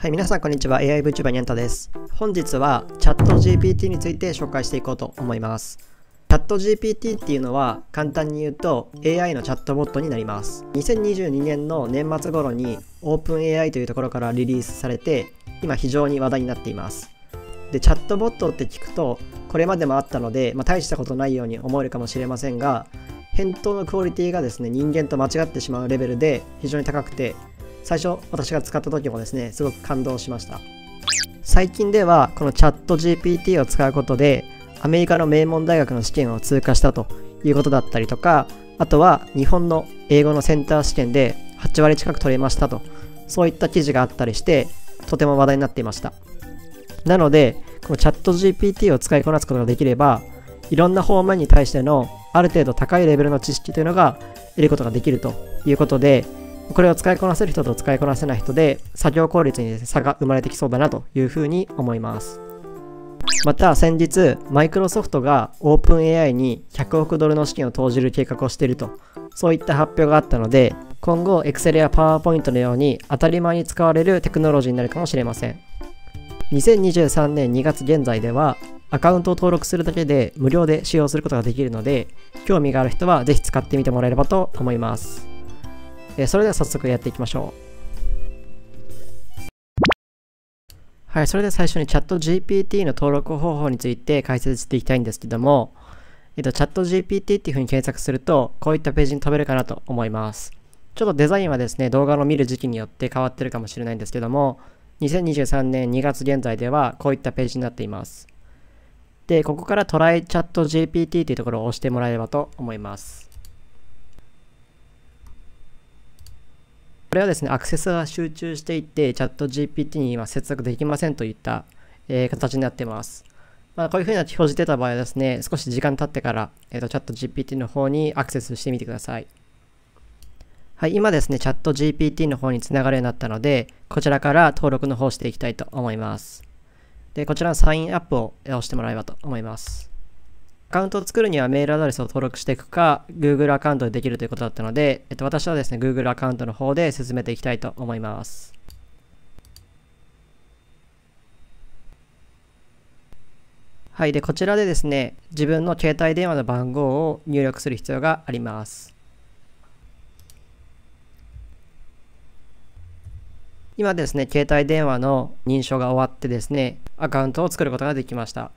はい、皆さんこんにちは。AIVTuber にゃんたです。本日は ChatGPT について紹介していこうと思います。ChatGPT っていうのは簡単に言うと AI のチャットボットになります。2022年の年末頃に OpenAI というところからリリースされて、今非常に話題になっています。で、チャットボットって聞くと、これまでもあったので、まあ、大したことないように思えるかもしれませんが、返答のクオリティがですね、人間と間違ってしまうレベルで非常に高くて、最初私が使った時もですねすごく感動しました最近ではこのチャット GPT を使うことでアメリカの名門大学の試験を通過したということだったりとかあとは日本の英語のセンター試験で8割近く取れましたとそういった記事があったりしてとても話題になっていましたなのでこのチャット GPT を使いこなすことができればいろんな方面に対してのある程度高いレベルの知識というのが得ることができるということでこれを使いこなせる人と使いこなせない人で作業効率に、差が生まれてきそうだなというふうに思いますまた先日マイクロソフトが OpenAI に100億ドルの資金を投じる計画をしているとそういった発表があったので今後 Excel や PowerPoint のように当たり前に使われるテクノロジーになるかもしれません2023年2月現在ではアカウントを登録するだけで無料で使用することができるので興味がある人は是非使ってみてもらえればと思いますえそれでは早速やっていきましょう。はい、それでは最初に ChatGPT の登録方法について解説していきたいんですけども、えっと、ChatGPT っていうふうに検索すると、こういったページに飛べるかなと思います。ちょっとデザインはですね、動画の見る時期によって変わってるかもしれないんですけども、2023年2月現在ではこういったページになっています。で、ここから Try ChatGPT っていうところを押してもらえればと思います。これはですね、アクセスが集中していて、チャット GPT には接続できませんといった、えー、形になっています。まあ、こういうふうな表示出た場合はですね、少し時間経ってから、えーと、チャット GPT の方にアクセスしてみてください。はい、今ですね、チャット GPT の方につながるようになったので、こちらから登録の方していきたいと思います。で、こちらのサインアップを押してもらえばと思います。カウントを作るにはメールアドレスを登録していくか、Google アカウントでできるということだったので、えっと、私はですね、Google アカウントの方で進めていきたいと思います。はい。で、こちらでですね、自分の携帯電話の番号を入力する必要があります。今ですね、携帯電話の認証が終わってですね、アカウントを作ることができました。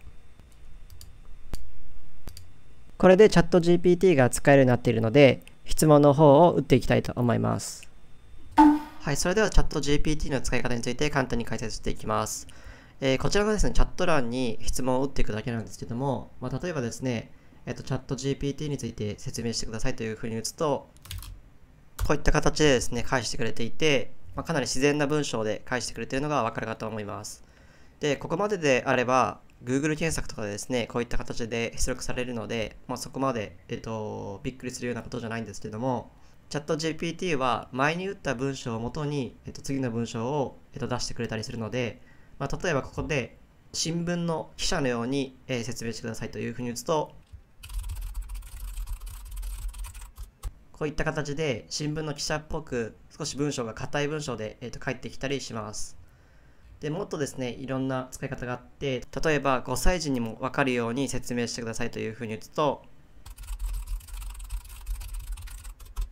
これでチャット GPT が使えるようになっているので、質問の方を打っていきたいと思います。はい、それではチャット GPT の使い方について簡単に解説していきます。えー、こちらがですね、チャット欄に質問を打っていくだけなんですけども、まあ、例えばですね、えっ、と、チャット GPT について説明してくださいというふうに打つと、こういった形でですね、返してくれていて、まあ、かなり自然な文章で返してくれているのがわかるかと思います。で、ここまでであれば、Google 検索とかでですね、こういった形で出力されるので、まあ、そこまで、えっと、びっくりするようなことじゃないんですけども、チャット GPT は前に打った文章をもとに、えっと、次の文章を、えっと、出してくれたりするので、まあ、例えばここで新聞の記者のように、えー、説明してくださいというふうに打つと、こういった形で新聞の記者っぽく少し文章が硬い文章で、えっと返ってきたりします。でもっとですねいろんな使い方があって例えば5歳児にも分かるように説明してくださいというふうに打つと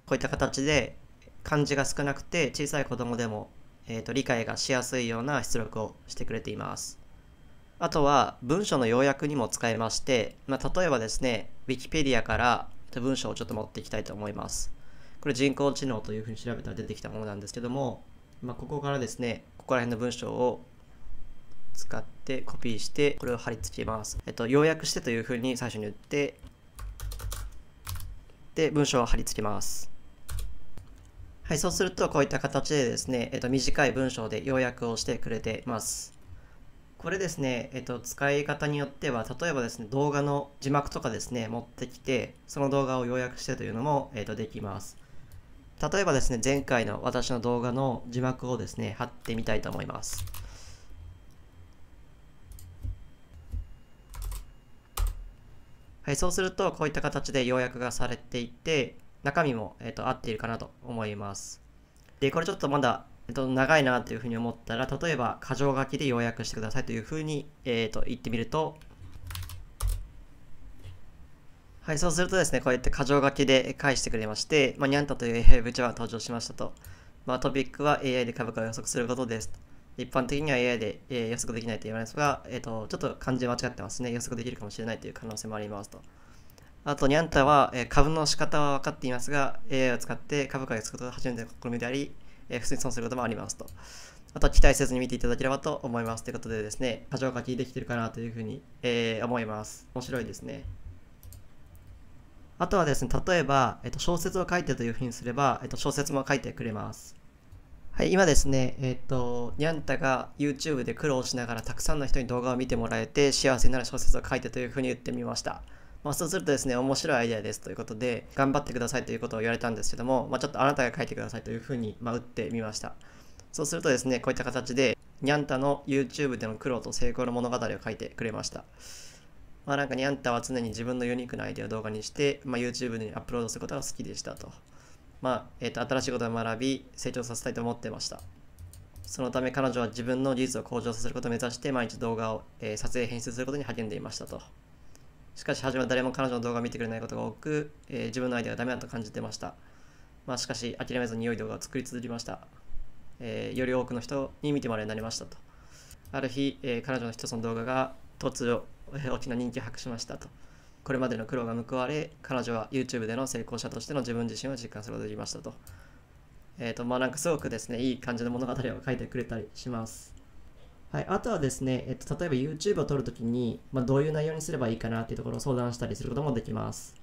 こういった形で漢字が少なくて小さい子供でも、えーと、理解がしやすいような出力をしてくれていますあとは文章の要約にも使えまして、まあ、例えばですね Wikipedia から文章をちょっと持っていきたいと思いますこれ人工知能というふうに調べたら出てきたものなんですけどもまあ、ここからですね、ここら辺の文章を使ってコピーして、これを貼り付けます。えっと、要約してというふうに最初に言って、で、文章を貼り付けます。はい、そうするとこういった形でですね、えっと、短い文章で要約をしてくれてます。これですね、えっと、使い方によっては、例えばですね、動画の字幕とかですね、持ってきて、その動画を要約してというのも、えっと、できます。例えばですね、前回の私の動画の字幕をですね、貼ってみたいと思います。はい、そうすると、こういった形で要約がされていて、中身も、えっと、合っているかなと思います。で、これちょっとまだ、えっと、長いなというふうに思ったら、例えば、箇条書きで要約してくださいというふうに、えっと、言ってみると、はい、そうするとですね、こうやって箇条書きで返してくれまして、まあ、ニャンタという AI 部長が登場しましたと。まあ、トピックは AI で株価を予測することです。一般的には AI で、えー、予測できないと言われますが、えーと、ちょっと漢字間違ってますね。予測できるかもしれないという可能性もありますと。あと、ニャンタは、えー、株の仕方は分かっていますが、AI を使って株価を予測することが初めての試みであり、えー、普通に損することもありますと。あと、期待せずに見ていただければと思います。ということでですね、箇条書きできてるかなというふうに、えー、思います。面白いですね。あとはですね、例えば、えっと、小説を書いてというふうにすれば、えっと、小説も書いてくれます。はい、今ですね、えっ、と、にゃんたが YouTube で苦労しながらたくさんの人に動画を見てもらえて幸せになる小説を書いてというふうに言ってみました。まあ、そうするとですね、面白いアイデアですということで、頑張ってくださいということを言われたんですけども、まあ、ちょっとあなたが書いてくださいというふうに、まあ、打ってみました。そうするとですね、こういった形で、にゃんたの YouTube での苦労と成功の物語を書いてくれました。まあ、なんかにあんたは常に自分のユニークなアイデアを動画にして、まあ、YouTube にアップロードすることが好きでしたと。まあ、えっ、ー、と、新しいことを学び、成長させたいと思ってました。そのため彼女は自分の技術を向上させることを目指して毎日動画を、えー、撮影編集することに励んでいましたと。しかし初めは誰も彼女の動画を見てくれないことが多く、えー、自分のアイデアがダメだと感じてました。まあ、しかし諦めずに良い動画を作り続けました。えー、より多くの人に見てもらえるようになりましたと。ある日、え彼女の一つの動画が突如、大きな人気を博しましたと。これまでの苦労が報われ、彼女は YouTube での成功者としての自分自身を実感することができましたと。えっ、ー、と、まあなんかすごくですね、いい感じの物語を書いてくれたりします。はい、あとはですね、えっ、と、例えば YouTube を撮るときに、まあ、どういう内容にすればいいかなっていうところを相談したりすることもできます。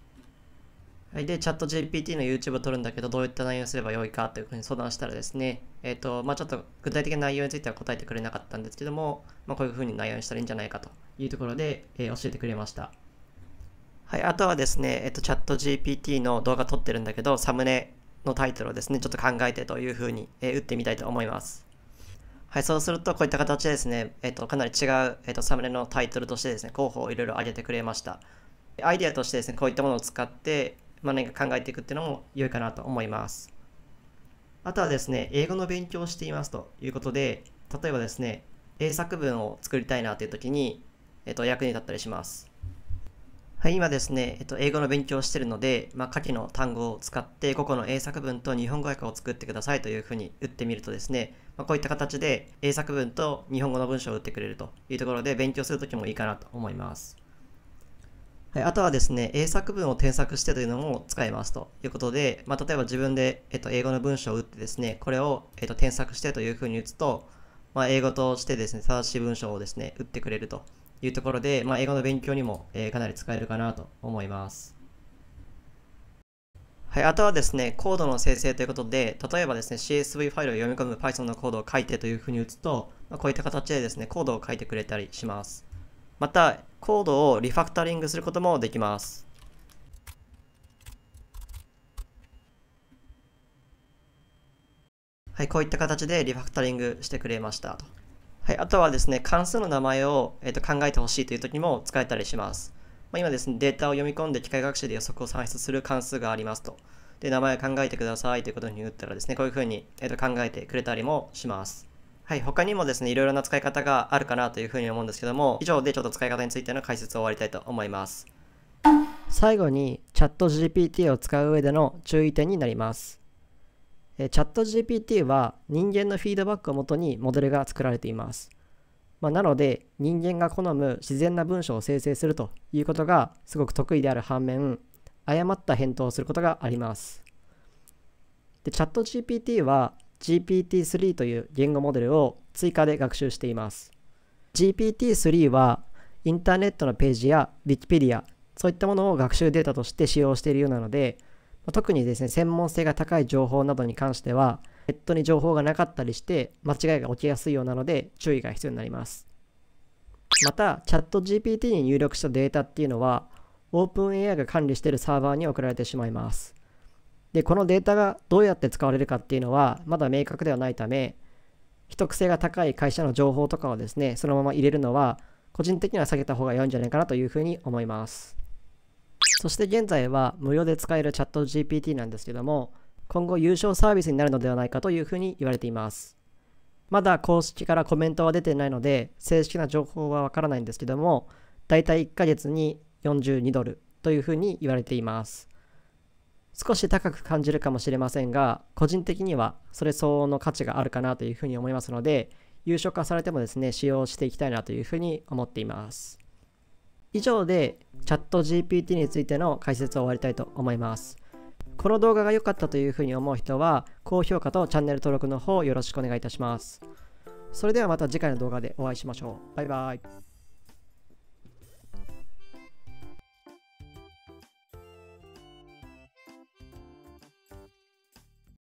はい、で、チャット GPT の YouTube を撮るんだけど、どういった内容をすればよいかというふうに相談したらですね、えっ、ー、と、まあ、ちょっと具体的な内容については答えてくれなかったんですけども、まあ、こういうふうに内容にしたらいいんじゃないかというところで、えー、教えてくれました。はい、あとはですね、えっ、ー、と、チャット GPT の動画撮ってるんだけど、サムネのタイトルをですね、ちょっと考えてというふうに、え打ってみたいと思います。はい、そうすると、こういった形でですね、えっと、かなり違う、えっと、サムネのタイトルとしてですね、候補をいろいろ挙げてくれました。アイデアとしてですね、こういったものを使って、まあ、何か考えていくっていうのも良いかなと思います。あとはですね、英語の勉強をしていますということで、例えばですね、英作文を作りたいなという時に、えっと、役に立ったりします。はい、今ですね、えっと、英語の勉強をしてるので、まあ、下記の単語を使って個々の英作文と日本語訳を作ってくださいというふうに打ってみるとですね、まあ、こういった形で英作文と日本語の文章を打ってくれるというところで勉強するときもいいかなと思います。はい、あとはですね、英作文を添削してというのも使えますということで、まあ、例えば自分で、えっと、英語の文章を打ってですね、これを、えっと、添削してというふうに打つと、まあ、英語としてですね、正しい文章をですね、打ってくれるというところで、まあ、英語の勉強にも、えー、かなり使えるかなと思います。はい、あとはですね、コードの生成ということで、例えばですね、CSV ファイルを読み込む Python のコードを書いてというふうに打つと、まあ、こういった形でですね、コードを書いてくれたりします。また、コードをリファクタリングすることもできます。はい、こういった形でリファクタリングしてくれましたと。はい、あとはですね、関数の名前を、えーと、考えてほしいという時も使えたりします。まあ、今ですね、データを読み込んで機械学習で予測を算出する関数がありますと。で、名前を考えてくださいということに打ったらですね、こういうふうに、えーと考えてくれたりもします。はい、他にもですね、いろいろな使い方があるかなというふうに思うんですけども、以上でちょっと使い方についての解説を終わりたいと思います。最後に、チャット GPT を使う上での注意点になります。チャット GPT は人間のフィードバックをもとにモデルが作られています。まあ、なので人間が好む自然な文章を生成するということがすごく得意である反面誤った返答をすることがありますでチャット GPT は GPT-3 という言語モデルを追加で学習しています。GPT-3 はインターネットのページや Wikipedia、そういったものを学習データとして使用しているようなので、特にですね、専門性が高い情報などに関しては、ネットに情報がなかったりして、間違いが起きやすいようなので、注意が必要になります。また、チャット GPT に入力したデータっていうのは、OpenAI が管理しているサーバーに送られてしまいます。で、このデータがどうやって使われるかっていうのは、まだ明確ではないため、秘匿性が高い会社の情報とかをですね、そのまま入れるのは、個人的には避けた方が良いんじゃないかなというふうに思います。そして現在は無料で使えるチャット GPT なんですけども、今後優勝サービスになるのではないかというふうに言われています。まだ公式からコメントは出てないので、正式な情報はわからないんですけども、だいたい1ヶ月に42ドルというふうに言われています。少し高く感じるかもしれませんが、個人的にはそれ相応の価値があるかなというふうに思いますので、優償化されてもですね、使用していきたいなというふうに思っています。以上で、チャット GPT についての解説を終わりたいと思います。この動画が良かったというふうに思う人は、高評価とチャンネル登録の方よろしくお願いいたします。それではまた次回の動画でお会いしましょう。バイバイ。